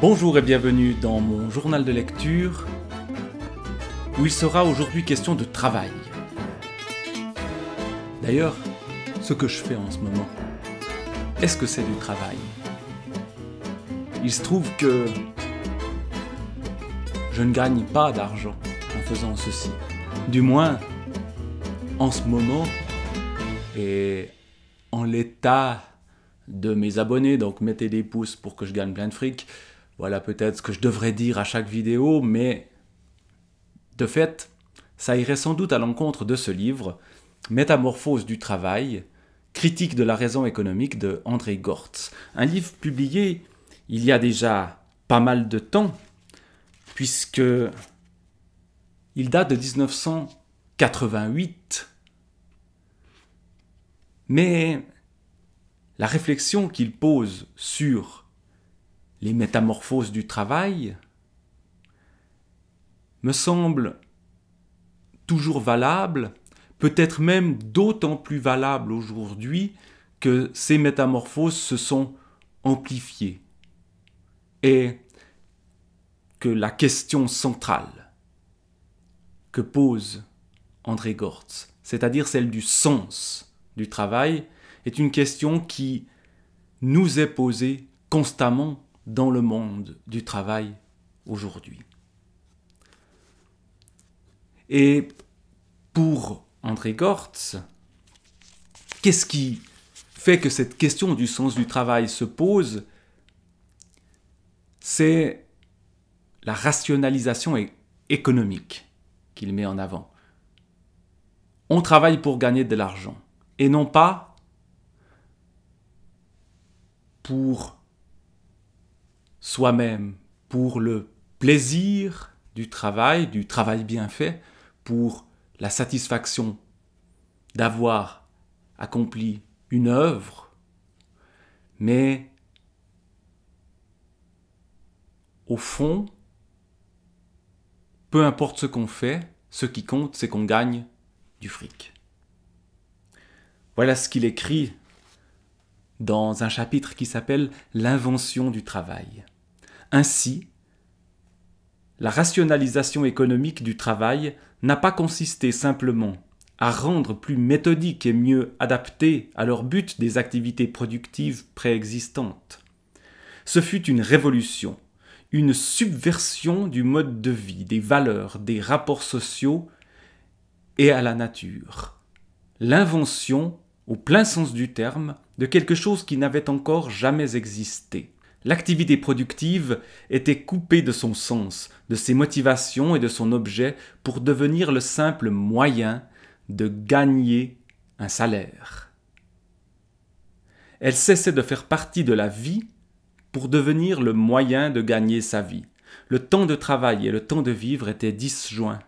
Bonjour et bienvenue dans mon journal de lecture où il sera aujourd'hui question de travail. D'ailleurs, ce que je fais en ce moment, est-ce que c'est du travail Il se trouve que je ne gagne pas d'argent en faisant ceci. Du moins, en ce moment et en l'état de mes abonnés, donc mettez des pouces pour que je gagne plein de fric, voilà peut-être ce que je devrais dire à chaque vidéo, mais de fait, ça irait sans doute à l'encontre de ce livre, Métamorphose du travail, critique de la raison économique de André Gortz. Un livre publié il y a déjà pas mal de temps, puisque il date de 1988. Mais la réflexion qu'il pose sur les métamorphoses du travail me semblent toujours valables, peut-être même d'autant plus valables aujourd'hui que ces métamorphoses se sont amplifiées et que la question centrale que pose André Gortz, c'est-à-dire celle du sens du travail, est une question qui nous est posée constamment dans le monde du travail aujourd'hui. Et pour André Gortz, qu'est-ce qui fait que cette question du sens du travail se pose C'est la rationalisation économique qu'il met en avant. On travaille pour gagner de l'argent et non pas pour soi-même pour le plaisir du travail, du travail bien fait, pour la satisfaction d'avoir accompli une œuvre, mais au fond, peu importe ce qu'on fait, ce qui compte, c'est qu'on gagne du fric. Voilà ce qu'il écrit dans un chapitre qui s'appelle L'invention du travail. Ainsi, la rationalisation économique du travail n'a pas consisté simplement à rendre plus méthodique et mieux adapté à leur but des activités productives préexistantes. Ce fut une révolution, une subversion du mode de vie, des valeurs, des rapports sociaux et à la nature. L'invention, au plein sens du terme, de quelque chose qui n'avait encore jamais existé. L'activité productive était coupée de son sens, de ses motivations et de son objet pour devenir le simple moyen de gagner un salaire. Elle cessait de faire partie de la vie pour devenir le moyen de gagner sa vie. Le temps de travail et le temps de vivre étaient disjoints.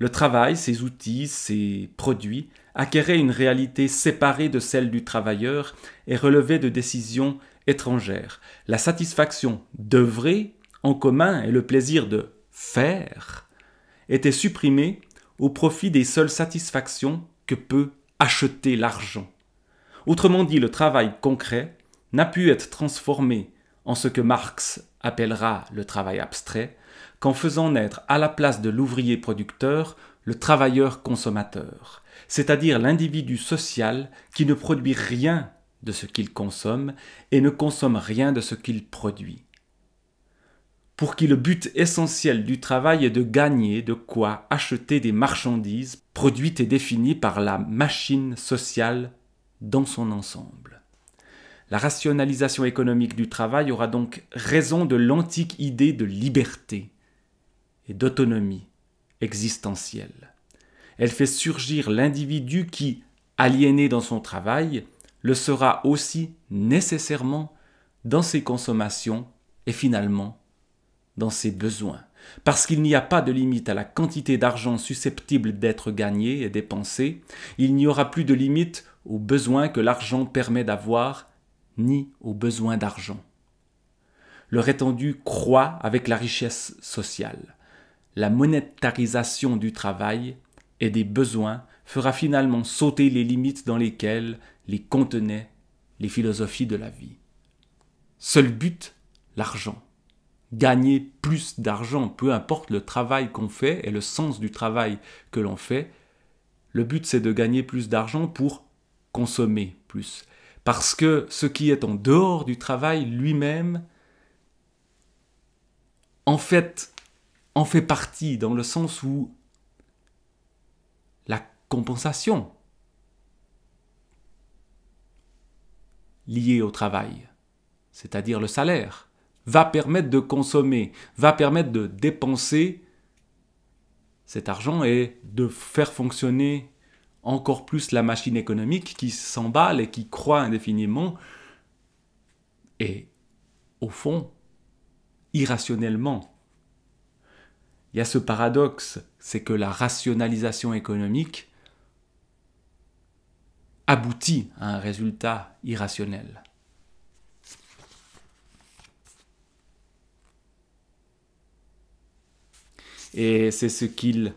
Le travail, ses outils, ses produits acquéraient une réalité séparée de celle du travailleur et relevaient de décisions étrangères. La satisfaction d'œuvrer en commun et le plaisir de faire étaient supprimés au profit des seules satisfactions que peut acheter l'argent. Autrement dit, le travail concret n'a pu être transformé en ce que Marx appellera le travail abstrait, qu'en faisant naître à la place de l'ouvrier producteur le travailleur consommateur, c'est-à-dire l'individu social qui ne produit rien de ce qu'il consomme et ne consomme rien de ce qu'il produit. Pour qui le but essentiel du travail est de gagner de quoi acheter des marchandises produites et définies par la machine sociale dans son ensemble. La rationalisation économique du travail aura donc raison de l'antique idée de liberté, et d'autonomie existentielle. Elle fait surgir l'individu qui, aliéné dans son travail, le sera aussi nécessairement dans ses consommations et finalement dans ses besoins. Parce qu'il n'y a pas de limite à la quantité d'argent susceptible d'être gagné et dépensé, il n'y aura plus de limite aux besoins que l'argent permet d'avoir, ni aux besoins d'argent. Leur étendue croît avec la richesse sociale la monétarisation du travail et des besoins fera finalement sauter les limites dans lesquelles les contenaient les philosophies de la vie. Seul but, l'argent. Gagner plus d'argent, peu importe le travail qu'on fait et le sens du travail que l'on fait, le but c'est de gagner plus d'argent pour consommer plus. Parce que ce qui est en dehors du travail lui-même, en fait, en fait partie dans le sens où la compensation liée au travail, c'est-à-dire le salaire, va permettre de consommer, va permettre de dépenser cet argent et de faire fonctionner encore plus la machine économique qui s'emballe et qui croit indéfiniment et au fond irrationnellement il y a ce paradoxe, c'est que la rationalisation économique aboutit à un résultat irrationnel. Et c'est ce qu'il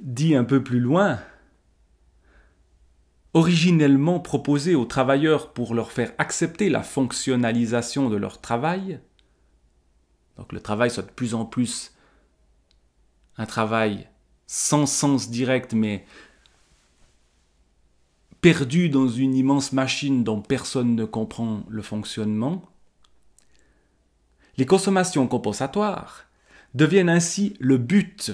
dit un peu plus loin. Originellement proposé aux travailleurs pour leur faire accepter la fonctionnalisation de leur travail, donc le travail soit de plus en plus un travail sans sens direct, mais perdu dans une immense machine dont personne ne comprend le fonctionnement, les consommations compensatoires deviennent ainsi le but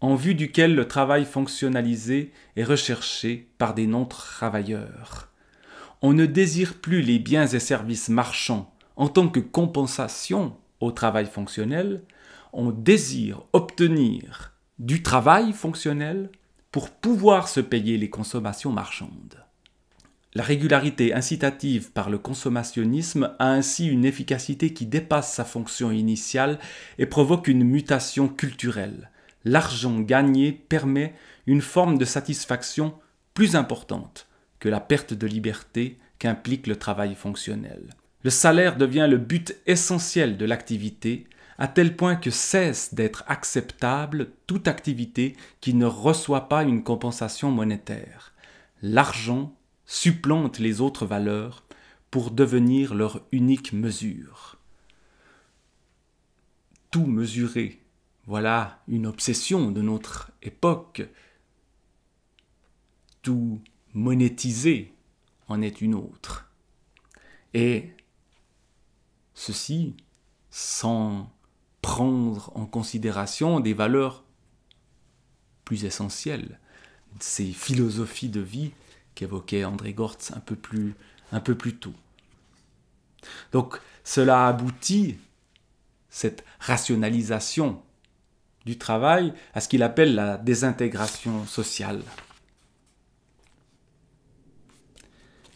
en vue duquel le travail fonctionnalisé est recherché par des non-travailleurs. On ne désire plus les biens et services marchands en tant que compensation au travail fonctionnel, on désire obtenir du travail fonctionnel pour pouvoir se payer les consommations marchandes. La régularité incitative par le consommationnisme a ainsi une efficacité qui dépasse sa fonction initiale et provoque une mutation culturelle. L'argent gagné permet une forme de satisfaction plus importante que la perte de liberté qu'implique le travail fonctionnel. Le salaire devient le but essentiel de l'activité à tel point que cesse d'être acceptable toute activité qui ne reçoit pas une compensation monétaire. L'argent supplante les autres valeurs pour devenir leur unique mesure. Tout mesurer, voilà une obsession de notre époque. Tout monétiser en est une autre. Et ceci sans prendre en considération des valeurs plus essentielles, ces philosophies de vie qu'évoquait André Gortz un peu plus, un peu plus tôt. Donc cela aboutit, cette rationalisation du travail, à ce qu'il appelle la désintégration sociale.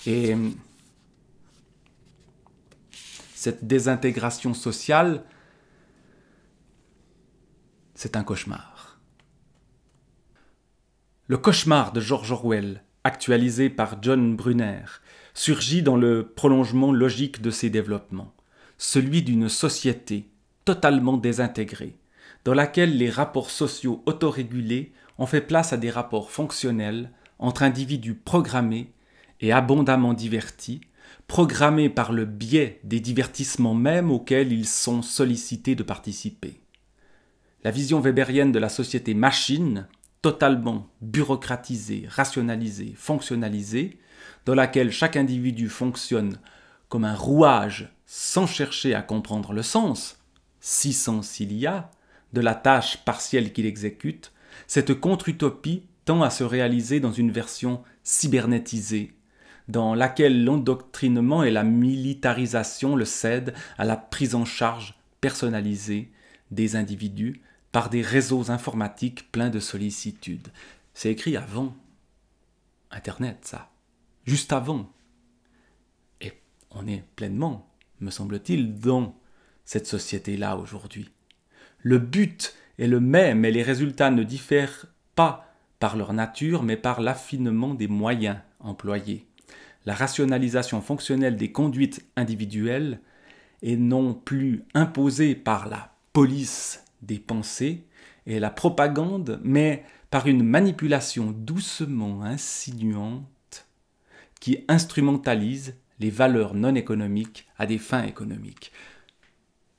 Et cette désintégration sociale, c'est un cauchemar. Le cauchemar de George Orwell, actualisé par John Brunner, surgit dans le prolongement logique de ses développements, celui d'une société totalement désintégrée, dans laquelle les rapports sociaux autorégulés ont fait place à des rapports fonctionnels entre individus programmés et abondamment divertis, programmés par le biais des divertissements mêmes auxquels ils sont sollicités de participer. La vision weberienne de la société machine, totalement bureaucratisée, rationalisée, fonctionnalisée, dans laquelle chaque individu fonctionne comme un rouage sans chercher à comprendre le sens, si sens il y a, de la tâche partielle qu'il exécute, cette contre-utopie tend à se réaliser dans une version cybernétisée, dans laquelle l'endoctrinement et la militarisation le cèdent à la prise en charge personnalisée des individus par des réseaux informatiques pleins de sollicitudes. C'est écrit avant Internet, ça. Juste avant. Et on est pleinement, me semble-t-il, dans cette société-là aujourd'hui. Le but est le même et les résultats ne diffèrent pas par leur nature, mais par l'affinement des moyens employés. La rationalisation fonctionnelle des conduites individuelles est non plus imposée par la police des pensées et la propagande, mais par une manipulation doucement insinuante qui instrumentalise les valeurs non économiques à des fins économiques.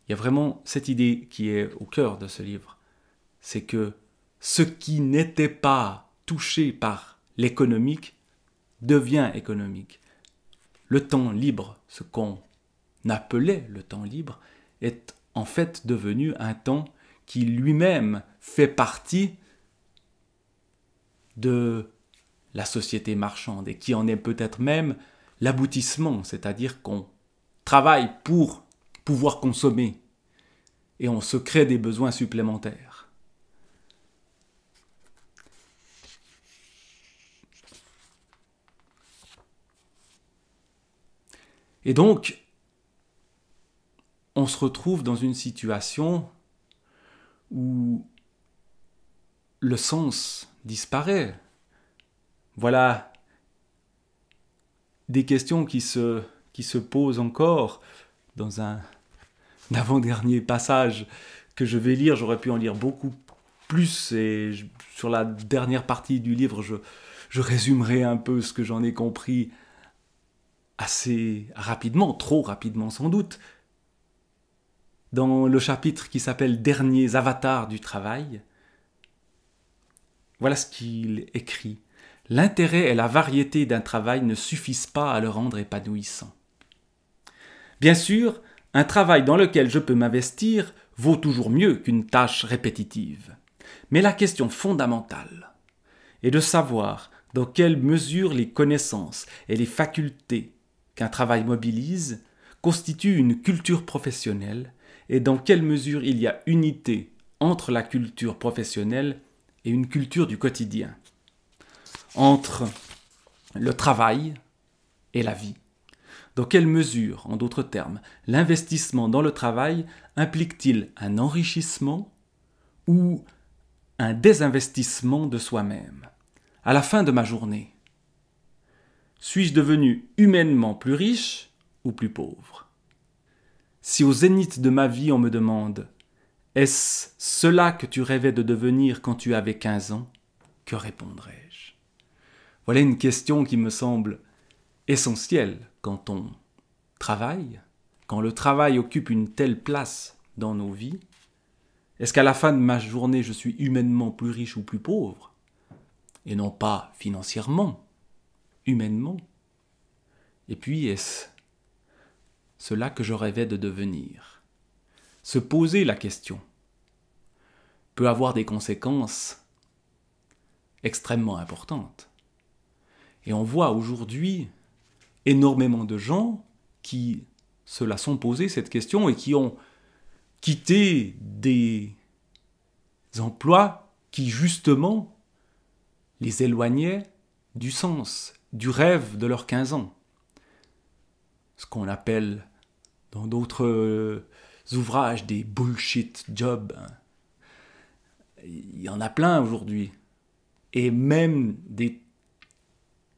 Il y a vraiment cette idée qui est au cœur de ce livre, c'est que ce qui n'était pas touché par l'économique devient économique. Le temps libre, ce qu'on appelait le temps libre, est en fait devenu un temps qui lui-même fait partie de la société marchande et qui en est peut-être même l'aboutissement, c'est-à-dire qu'on travaille pour pouvoir consommer et on se crée des besoins supplémentaires. Et donc, on se retrouve dans une situation où le sens disparaît. Voilà des questions qui se, qui se posent encore dans un avant-dernier passage que je vais lire. J'aurais pu en lire beaucoup plus et sur la dernière partie du livre, je résumerai un peu ce que j'en ai compris assez rapidement, trop rapidement sans doute dans le chapitre qui s'appelle Derniers avatars du travail. Voilà ce qu'il écrit. L'intérêt et la variété d'un travail ne suffisent pas à le rendre épanouissant. Bien sûr, un travail dans lequel je peux m'investir vaut toujours mieux qu'une tâche répétitive. Mais la question fondamentale est de savoir dans quelle mesure les connaissances et les facultés qu'un travail mobilise constituent une culture professionnelle et dans quelle mesure il y a unité entre la culture professionnelle et une culture du quotidien, entre le travail et la vie. Dans quelle mesure, en d'autres termes, l'investissement dans le travail implique-t-il un enrichissement ou un désinvestissement de soi-même À la fin de ma journée, suis-je devenu humainement plus riche ou plus pauvre si au zénith de ma vie on me demande Est-ce cela que tu rêvais de devenir quand tu avais 15 ans Que répondrais-je Voilà une question qui me semble essentielle quand on travaille, quand le travail occupe une telle place dans nos vies. Est-ce qu'à la fin de ma journée je suis humainement plus riche ou plus pauvre Et non pas financièrement, humainement. Et puis est-ce cela que je rêvais de devenir. Se poser la question peut avoir des conséquences extrêmement importantes. Et on voit aujourd'hui énormément de gens qui se la sont posés cette question et qui ont quitté des emplois qui justement les éloignaient du sens, du rêve de leurs 15 ans. Ce qu'on appelle dans d'autres euh, ouvrages des bullshit jobs. Hein. Il y en a plein aujourd'hui. Et même des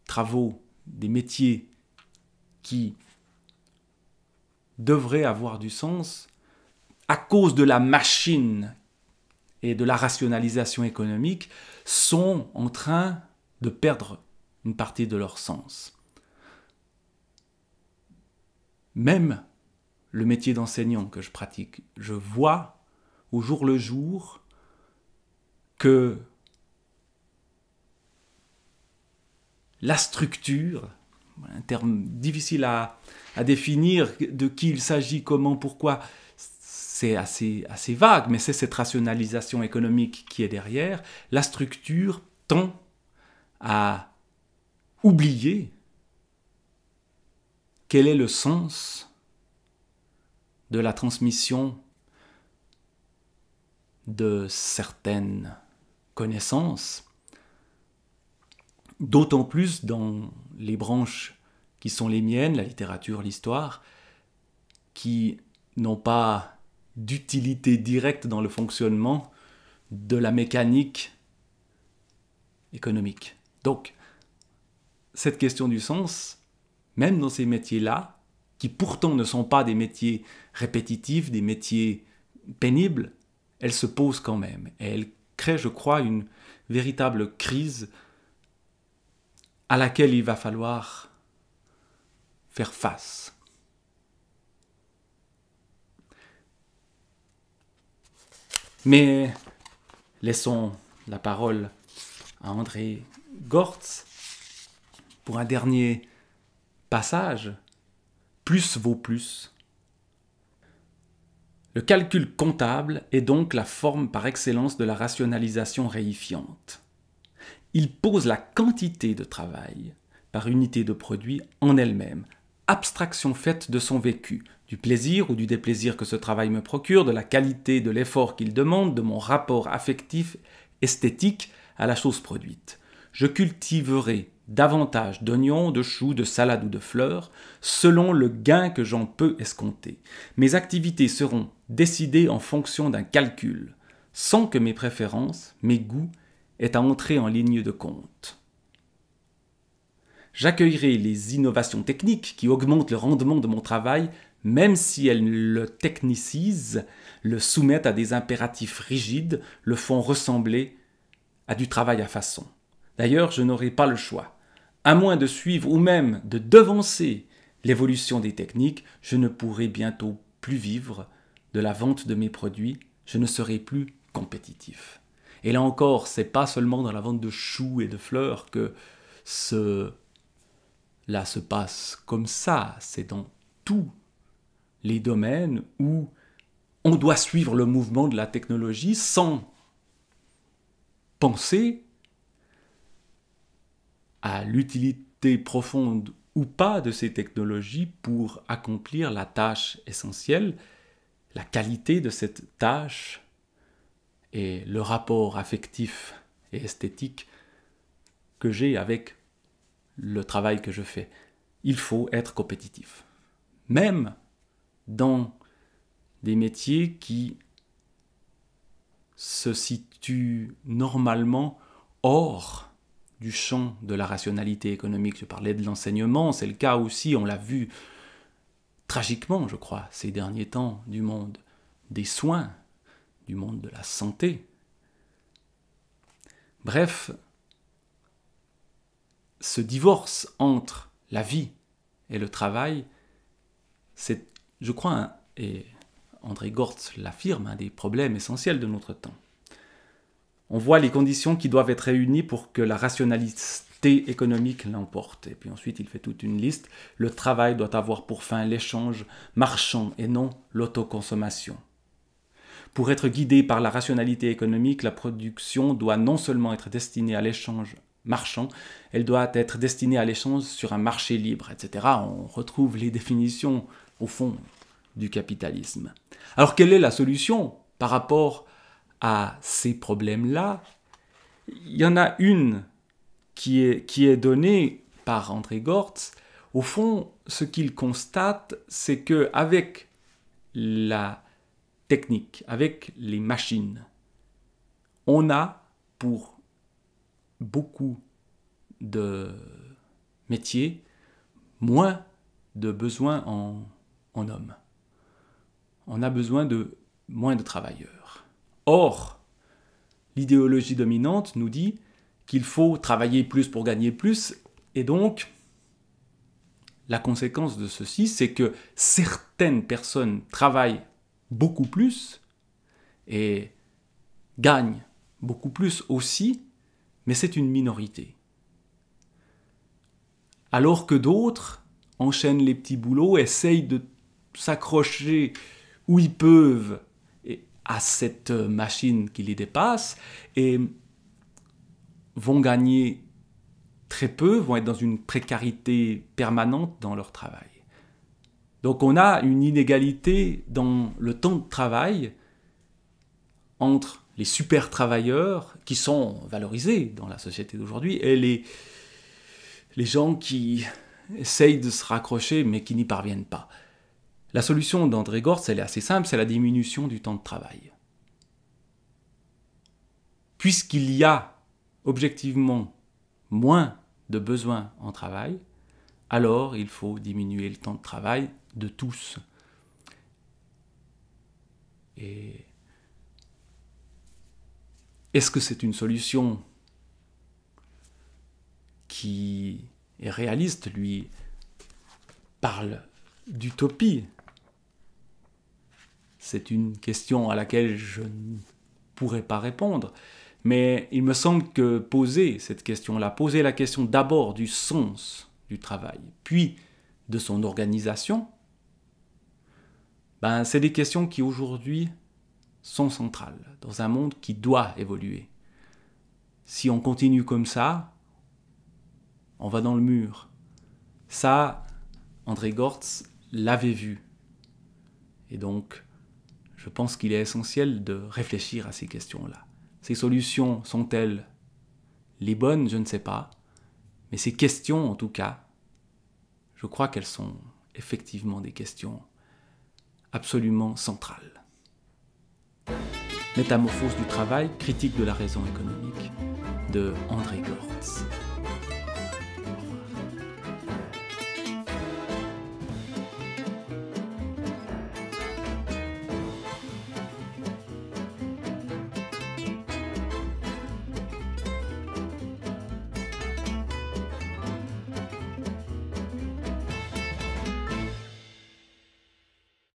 travaux, des métiers qui devraient avoir du sens à cause de la machine et de la rationalisation économique sont en train de perdre une partie de leur sens. Même le métier d'enseignant que je pratique. Je vois au jour le jour que la structure, un terme difficile à, définir, de qui il s'agit, comment, pourquoi, c'est assez, assez vague, mais c'est cette rationalisation économique qui est derrière. La structure tend à oublier quel est le sens de la transmission de certaines connaissances, d'autant plus dans les branches qui sont les miennes, la littérature, l'histoire, qui n'ont pas d'utilité directe dans le fonctionnement de la mécanique économique. Donc, cette question du sens, même dans ces métiers-là, qui pourtant ne sont pas des métiers répétitifs, des métiers pénibles, elles se posent quand même. Et elles créent, je crois, une véritable crise à laquelle il va falloir faire face. Mais laissons la parole à André Gortz pour un dernier passage plus vaut plus. Le calcul comptable est donc la forme par excellence de la rationalisation réifiante. Il pose la quantité de travail par unité de produit en elle-même, abstraction faite de son vécu, du plaisir ou du déplaisir que ce travail me procure, de la qualité de l'effort qu'il demande, de mon rapport affectif, esthétique à la chose produite. Je cultiverai davantage d'oignons, de choux, de salades ou de fleurs, selon le gain que j'en peux escompter. Mes activités seront décidées en fonction d'un calcul, sans que mes préférences, mes goûts, aient à entrer en ligne de compte. J'accueillerai les innovations techniques qui augmentent le rendement de mon travail, même si elles le technicisent, le soumettent à des impératifs rigides, le font ressembler à du travail à façon. D'ailleurs, je n'aurai pas le choix. À moins de suivre ou même de devancer l'évolution des techniques, je ne pourrai bientôt plus vivre de la vente de mes produits, je ne serai plus compétitif. Et là encore, c'est pas seulement dans la vente de choux et de fleurs que ce là se passe comme ça, c'est dans tous les domaines où on doit suivre le mouvement de la technologie sans penser à l'utilité profonde ou pas de ces technologies pour accomplir la tâche essentielle, la qualité de cette tâche et le rapport affectif et esthétique que j'ai avec le travail que je fais. Il faut être compétitif. Même dans des métiers qui se situent normalement hors du champ de la rationalité économique, je parlais de l'enseignement, c'est le cas aussi, on l'a vu tragiquement, je crois, ces derniers temps, du monde des soins, du monde de la santé. Bref, ce divorce entre la vie et le travail, c'est, je crois, et André Gortz l'affirme, un des problèmes essentiels de notre temps on voit les conditions qui doivent être réunies pour que la rationalité économique l'emporte. Et puis ensuite, il fait toute une liste. Le travail doit avoir pour fin l'échange marchand et non l'autoconsommation. Pour être guidé par la rationalité économique, la production doit non seulement être destinée à l'échange marchand, elle doit être destinée à l'échange sur un marché libre, etc. On retrouve les définitions, au fond, du capitalisme. Alors quelle est la solution par rapport à à ces problèmes-là, il y en a une qui est, qui est donnée par André Gortz. Au fond, ce qu'il constate, c'est que avec la technique, avec les machines, on a pour beaucoup de métiers moins de besoins en, en hommes. On a besoin de moins de travailleurs. Or, l'idéologie dominante nous dit qu'il faut travailler plus pour gagner plus, et donc la conséquence de ceci, c'est que certaines personnes travaillent beaucoup plus et gagnent beaucoup plus aussi, mais c'est une minorité. Alors que d'autres enchaînent les petits boulots, essayent de s'accrocher où ils peuvent à cette euh, machine qui les dépasse et vont gagner très peu, vont être dans une précarité permanente dans leur travail. Donc on a une inégalité dans le temps de travail entre les super travailleurs qui sont valorisés dans la société d'aujourd'hui et les, les gens qui essayent de se raccrocher mais qui n'y parviennent pas. La solution d'André Gortz, elle est assez simple, c'est la diminution du temps de travail. Puisqu'il y a objectivement moins de besoins en travail, alors il faut diminuer le temps de travail de tous. Et est-ce que c'est une solution qui est réaliste Lui parle d'utopie, c'est une question à laquelle je ne pourrais pas répondre. Mais il me semble que poser cette question-là, poser la question d'abord du sens du travail, puis de son organisation, ben, c'est des questions qui aujourd'hui sont centrales dans un monde qui doit évoluer. Si on continue comme ça, on va dans le mur. Ça, André Gortz l'avait vu. Et donc, je pense qu'il est essentiel de réfléchir à ces questions-là. Ces solutions sont-elles les bonnes Je ne sais pas. Mais ces questions, en tout cas, je crois qu'elles sont effectivement des questions absolument centrales. Métamorphose du travail, critique de la raison économique de André Gortz.